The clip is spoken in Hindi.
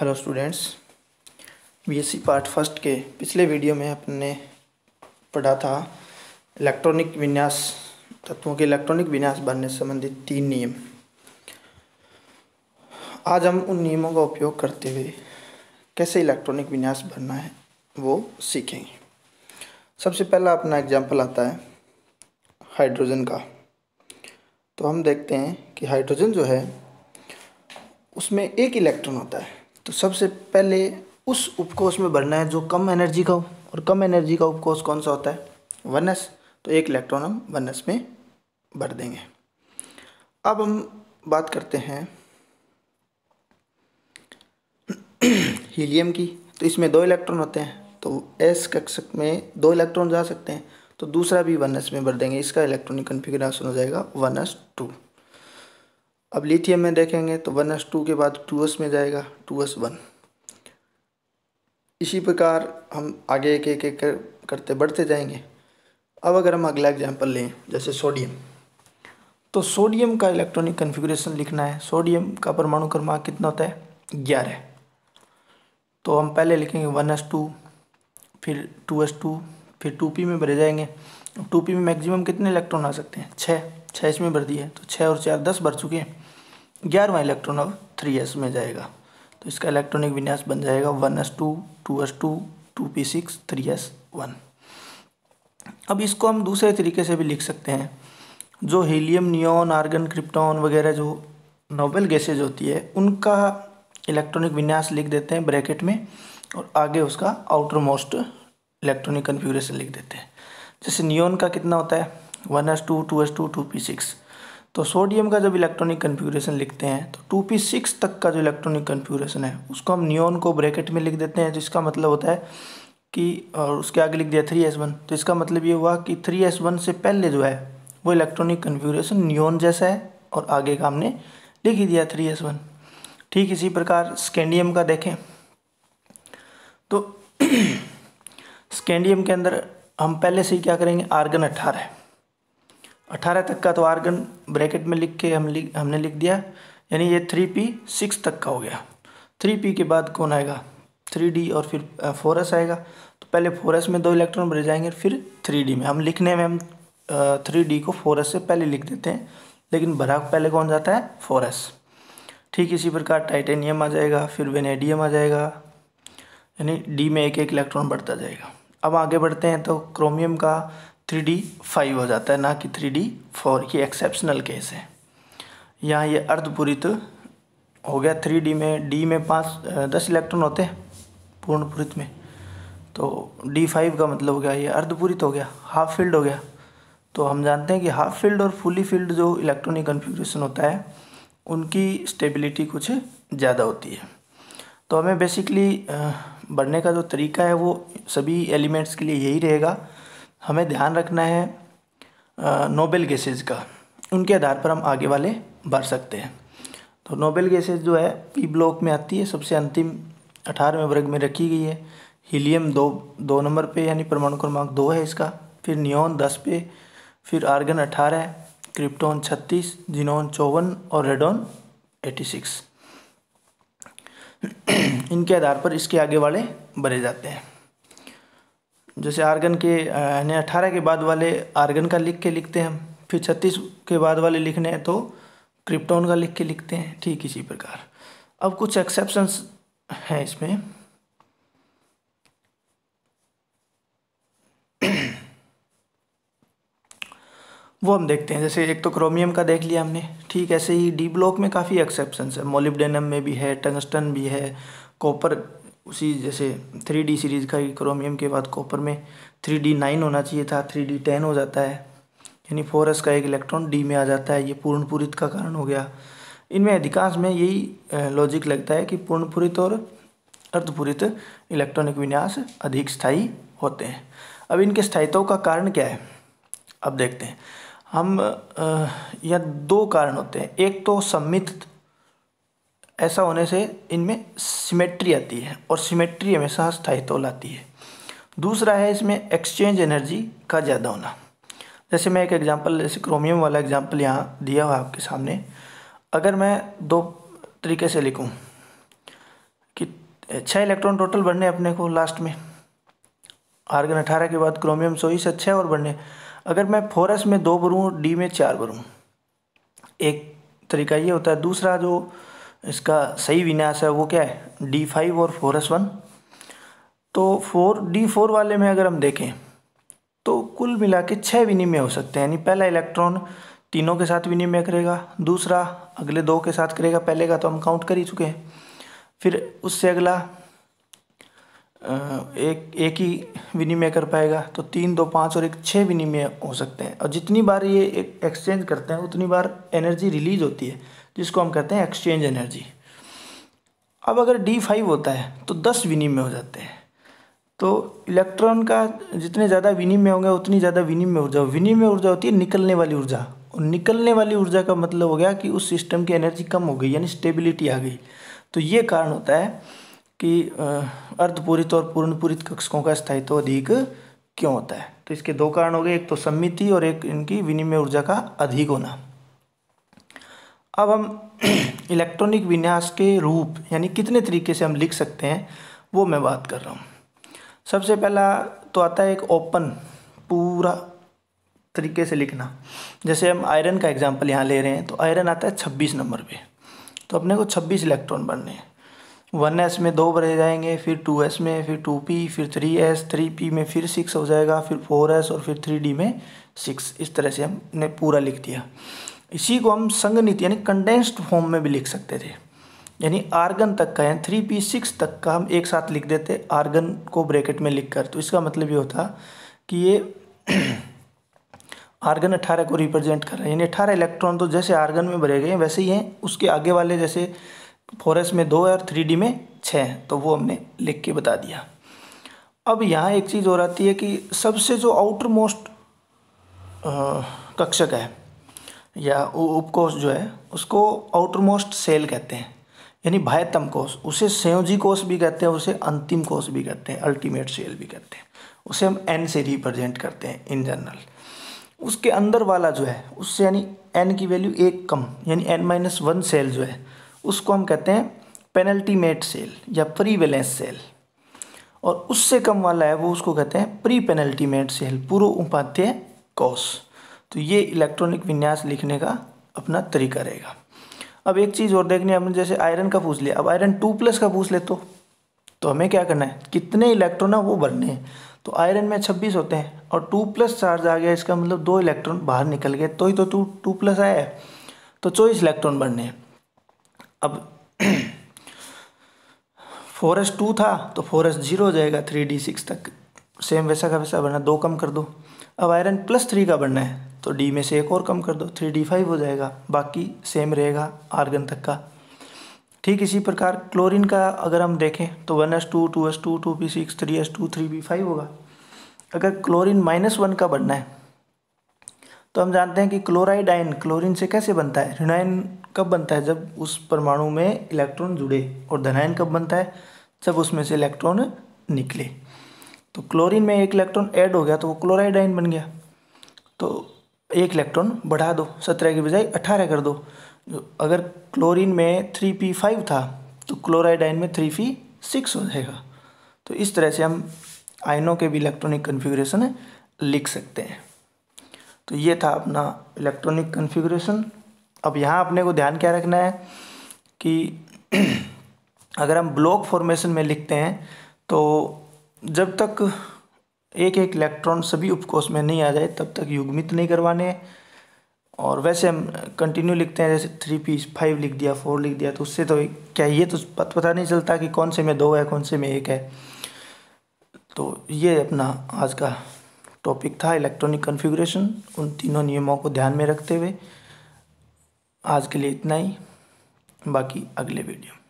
hello students BSc part first के पिछले वीडियो में अपने पढ़ा था इलेक्ट्रॉनिक विन्यास तत्वों के इलेक्ट्रॉनिक विन्यास बनने संबंधित तीन नियम आज हम उन नियमों का उपयोग करते हुए कैसे इलेक्ट्रॉनिक विन्यास बनना है वो सीखेंगे सबसे पहला अपना एग्जाम्पल आता है हाइड्रोजन का तो हम देखते हैं कि हाइड्रोजन जो है उसमें एक इलेक्ट्रॉन होता है तो सबसे पहले उस उपकोष में भरना है जो कम एनर्जी का हो और कम एनर्जी का उपकोष कौन सा होता है वन एस तो एक इलेक्ट्रॉन हम वन एस में भर देंगे अब हम बात करते हैं हीलियम की तो इसमें दो इलेक्ट्रॉन होते हैं तो एस कक्षक में दो इलेक्ट्रॉन जा सकते हैं तो दूसरा भी वन एस में भर देंगे इसका इलेक्ट्रॉनिक कन्फिग्रेशन हो जाएगा वन एस टू अब लिथियम में देखेंगे तो वन एस टू के बाद टू एस में जाएगा टू एस वन इसी प्रकार हम आगे एक एक कर, करते बढ़ते जाएंगे अब अगर हम अगला एग्जाम्पल लें जैसे सोडियम तो सोडियम का इलेक्ट्रॉनिक कन्फिग्रेशन लिखना है सोडियम का परमाणु क्रमांक कितना होता है ग्यारह तो हम पहले लिखेंगे वन एस टू फिर टू एस टू फिर टू पी में भरे जाएंगे टू पी में मैक्सिमम कितने इलेक्ट्रॉन आ सकते हैं छः छः इसमें भर दिए तो छः और चार दस भर चुके हैं ग्यारहवा इलेक्ट्रॉन अब थ्री एस में जाएगा तो इसका इलेक्ट्रॉनिक विन्यास बन जाएगा one s two two s two two p six three s one अब इसको हम दूसरे तरीके से भी लिख सकते हैं जो हीलियम नियॉन आर्गन क्रिप्टॉन वगैरह जो नोबल गैसेज होती है उनका इलेक्ट्रॉनिक विन्यास लिख देते हैं ब्रैकेट में और आगे उसका आउटर मोस्ट इलेक्ट्रॉनिक कन्फ्यूगरेशन लिख देते हैं जैसे नियोन का कितना होता है one s two two s two two p six तो सोडियम का जब इलेक्ट्रॉनिक कन्फ्यूरेशन लिखते हैं तो टू पी सिक्स तक का जो इलेक्ट्रॉनिक कन्फ्यूरेशन है उसको हम नियोन को ब्रैकेट में लिख देते हैं जिसका मतलब होता है कि और उसके आगे लिख दिया थ्री एस वन तो इसका मतलब ये हुआ कि थ्री एस वन से पहले जो है वो इलेक्ट्रॉनिक कन्फ्यूरेशन नियोन जैसा है और आगे का हमने लिख ही दिया थ्री एस वन ठीक इसी प्रकार स्कैंडियम का देखें तो स्कैंडियम के अंदर हम पहले से ही क्या करेंगे आर्गन अट्ठारह अट्ठारह तक का तो आर्गन ब्रैकेट में लिख के हम लिख हमने लिख दिया यानी ये थ्री पी सिक्स तक का हो गया थ्री पी के बाद कौन आएगा थ्री डी और फिर फोर एस आएगा तो पहले फोर एस में दो इलेक्ट्रॉन भरे जाएंगे फिर थ्री डी में हम लिखने में हम थ्री डी को फोर एस से पहले लिख देते हैं लेकिन भरा पहले कौन जाता है फोर एस ठीक इसी प्रकार टाइटेनियम आ जाएगा फिर वेनेडियम आ जाएगा यानी डी में एक एक इलेक्ट्रॉन बढ़ता जाएगा अब आगे बढ़ते हैं तो क्रोमियम का थ्री डी फाइव हो जाता है ना कि थ्री डी फोर ये एक्सेप्शनल केस है यहाँ ये अर्धपूरित हो गया थ्री डी में डी में पाँच दस इलेक्ट्रॉन होते हैं पूर्णपूरित में तो डी फाइव का मतलब हो गया ये अर्धपूरित हो गया हाफ फील्ड हो गया तो हम जानते हैं कि हाफ फील्ड और फुली फील्ड जो इलेक्ट्रॉनिक कन्फिग्रेशन होता है उनकी स्टेबिलिटी कुछ ज़्यादा होती है तो हमें बेसिकली बढ़ने का जो तरीका है वो सभी एलिमेंट्स के लिए यही रहेगा हमें ध्यान रखना है नोबेल गैसेज का उनके आधार पर हम आगे वाले बढ़ सकते हैं तो नोबेल गैसेज जो है पी ब्लॉक में आती है सबसे अंतिम अठारहवें वर्ग में रखी गई है हीलियम दो दो नंबर पे यानी परमाणु क्रमांक दो है इसका फिर नियोन दस पे फिर आर्गन अठारह क्रिप्टोन छत्तीस जिनोन चौवन और रेडोन एटी सिक्स इनके आधार पर इसके आगे वाले भरे जाते हैं जैसे आर्गन के यानी अठारह के बाद वाले आर्गन का लिख के लिखते हैं हम फिर छत्तीस के बाद वाले लिखने हैं तो क्रिप्टॉन का लिख के लिखते हैं ठीक इसी प्रकार अब कुछ एक्सेप्शंस हैं इसमें वो हम देखते हैं जैसे एक तो क्रोमियम का देख लिया हमने ठीक ऐसे ही डी ब्लॉक में काफ़ी एक्सेप्शन है मोलिबडेनम में भी है टंगस्टन भी है कॉपर उसी जैसे थ्री डी सीरीज़ का क्रोमियम के बाद कॉपर में थ्री डी नाइन होना चाहिए था थ्री डी टेन हो जाता है यानी फोरस का एक इलेक्ट्रॉन डी में आ जाता है ये पूर्णपूरित का कारण हो गया इनमें अधिकांश में यही लॉजिक लगता है कि पूर्णपूरित और अर्धपूरित इलेक्ट्रॉनिक विन्यास अधिक स्थायी होते हैं अब इनके स्थायित्व का कारण क्या है अब देखते हैं हम या दो कारण होते हैं एक तो सम्मित ऐसा होने से इनमें सिमेट्री आती है और सिमेट्री हमेशा स्थायित्व लाती है दूसरा है इसमें एक्सचेंज एनर्जी का ज़्यादा होना जैसे मैं एक एग्जांपल जैसे क्रोमियम वाला एग्जांपल यहाँ दिया हुआ आपके सामने अगर मैं दो तरीके से लिखूँ कि छः इलेक्ट्रॉन टोटल बढ़ने अपने को लास्ट में आर्गन अठारह के बाद क्रोमियम सोई से छः और बढ़ने अगर मैं फोर एस में दो भरूँ डी में चार भरूँ एक तरीका ये होता है दूसरा जो इसका सही विन्यास है वो क्या है डी फाइव और फोर एस वन तो फोर डी फोर वाले में अगर हम देखें तो कुल मिला के छः विनिमय हो सकते हैं यानी पहला इलेक्ट्रॉन तीनों के साथ विनिमय करेगा दूसरा अगले दो के साथ करेगा पहले का तो हम काउंट कर ही चुके हैं फिर उससे अगला एक एक ही विनिमय कर पाएगा तो तीन दो पाँच और एक छः विनिमय हो सकते हैं और जितनी बार ये एक एक्सचेंज करते हैं उतनी बार एनर्जी रिलीज होती है जिसको हम कहते हैं एक्सचेंज एनर्जी अब अगर डी फाइव होता है तो दस विनिमय हो जाते हैं तो इलेक्ट्रॉन का जितने ज़्यादा विनिमय होंगे उतनी ज़्यादा विनिमय ऊर्जा विनिमय ऊर्जा होती है निकलने वाली ऊर्जा और निकलने वाली ऊर्जा का मतलब हो गया कि उस सिस्टम की एनर्जी कम हो गई यानी स्टेबिलिटी आ गई तो ये कारण होता है कि अर्धपूरित और पूर्णपूरित कक्षकों का स्थायित्व अधिक क्यों होता है तो इसके दो कारण हो गए एक तो सम्मिति और एक इनकी विनिमय ऊर्जा का अधिक होना अब हम इलेक्ट्रॉनिक विन्यास के रूप यानी कितने तरीके से हम लिख सकते हैं वो मैं बात कर रहा हूँ सबसे पहला तो आता है एक ओपन पूरा तरीके से लिखना जैसे हम आयरन का एग्जाम्पल यहाँ ले रहे हैं तो आयरन आता है छब्बीस नंबर पे तो अपने को छब्बीस इलेक्ट्रॉन बनने हैं वन एस में दो भरे जाएंगे फिर टू एस में फिर टू पी फिर थ्री एस थ्री पी में फिर सिक्स हो जाएगा फिर फोर एस और फिर थ्री डी में सिक्स इस तरह से हमने पूरा लिख दिया इसी को हम संगनित यानी कंडेंस्ड फॉर्म में भी लिख सकते थे यानी आर्गन तक का यानी थ्री पी सिक्स तक का हम एक साथ लिख देते आर्गन को ब्रैकेट में लिख कर तो इसका मतलब ये होता कि ये आर्गन अट्ठारह को रिप्रेजेंट कर रहे हैं यानी अट्ठारह इलेक्ट्रॉन तो जैसे आर्गन में भरे गए वैसे ही हैं उसके आगे वाले जैसे फोर में दो है और थ्री डी में छः है तो वो हमने लिख के बता दिया अब यहाँ एक चीज़ और आती है कि सबसे जो आउटर मोस्ट कक्षक है या उपकोष जो है उसको आउटर मोस्ट सेल कहते हैं यानी भायतम कोष उसे संयोजी कोष भी कहते हैं उसे अंतिम कोष भी कहते हैं अल्टीमेट सेल भी कहते हैं उसे हम एन से रिप्रेजेंट करते हैं इन जनरल उसके अंदर वाला जो है उससे यानी एन की वैल्यू एक कम यानी एन माइनस वन सेल जो है उसको हम कहते हैं पेनल्टी मेट सेल या प्री बैलेंस सेल और उससे कम वाला है वो उसको कहते हैं प्री पेनल्टी मेट सेल पूर्व उपाध्याय कॉस तो ये इलेक्ट्रॉनिक विन्यास लिखने का अपना तरीका रहेगा अब एक चीज़ और देखनी है हमने जैसे आयरन का पूछ लिया अब आयरन टू प्लस का पूछ ले तो तो हमें क्या करना है कितने इलेक्ट्रॉन है वो भरने हैं तो आयरन में छब्बीस होते हैं और टू प्लस चार्ज आ गया इसका मतलब दो इलेक्ट्रॉन बाहर निकल गए तो ही तो टू टू प्लस आया है तो चौबीस इलेक्ट्रॉन भरने हैं अब फोर एस टू था तो फोर एस जीरो हो जाएगा थ्री डी सिक्स तक सेम वैसा का वैसा बनना दो कम कर दो अब आयरन प्लस थ्री का बनना है तो डी में से एक और कम कर दो थ्री डी फाइव हो जाएगा बाकी सेम रहेगा आर्गन तक का ठीक इसी प्रकार क्लोरीन का अगर हम देखें तो one s two two s two two p six three s two three p five होगा अगर क्लोरीन माइनस वन का बनना है तो हम जानते हैं कि क्लोराइड आयन क्लोरीन से कैसे बनता है रिनाइन कब बनता है जब उस परमाणु में इलेक्ट्रॉन जुड़े और धनायन कब बनता है जब उसमें से इलेक्ट्रॉन निकले तो क्लोरीन में एक इलेक्ट्रॉन ऐड हो गया तो वो क्लोराइड आयन बन गया तो एक इलेक्ट्रॉन बढ़ा दो सत्रह के बजाय अठारह कर दो अगर क्लोरीन में थ्री पी फाइव था तो क्लोराइड आयन में थ्री पी सिक्स हो जाएगा तो इस तरह से हम आयनों के भी इलेक्ट्रॉनिक कन्फिग्रेशन लिख सकते हैं तो ये था अपना इलेक्ट्रॉनिक कन्फिग्रेशन अब यहाँ अपने को ध्यान क्या रखना है कि अगर हम ब्लॉक फॉर्मेशन में लिखते हैं तो जब तक एक एक इलेक्ट्रॉन सभी उपकोष में नहीं आ जाए तब तक युग्मित नहीं करवाने और वैसे हम कंटिन्यू लिखते हैं जैसे थ्री पीस फाइव लिख दिया फोर लिख दिया तो उससे तो क्या ये तो पता नहीं चलता कि कौन से में दो है कौन से में एक है तो ये अपना आज का टॉपिक था इलेक्ट्रॉनिक कन्फिग्रेशन उन तीनों नियमों को ध्यान में रखते हुए आज के लिए इतना ही बाकी अगले वीडियो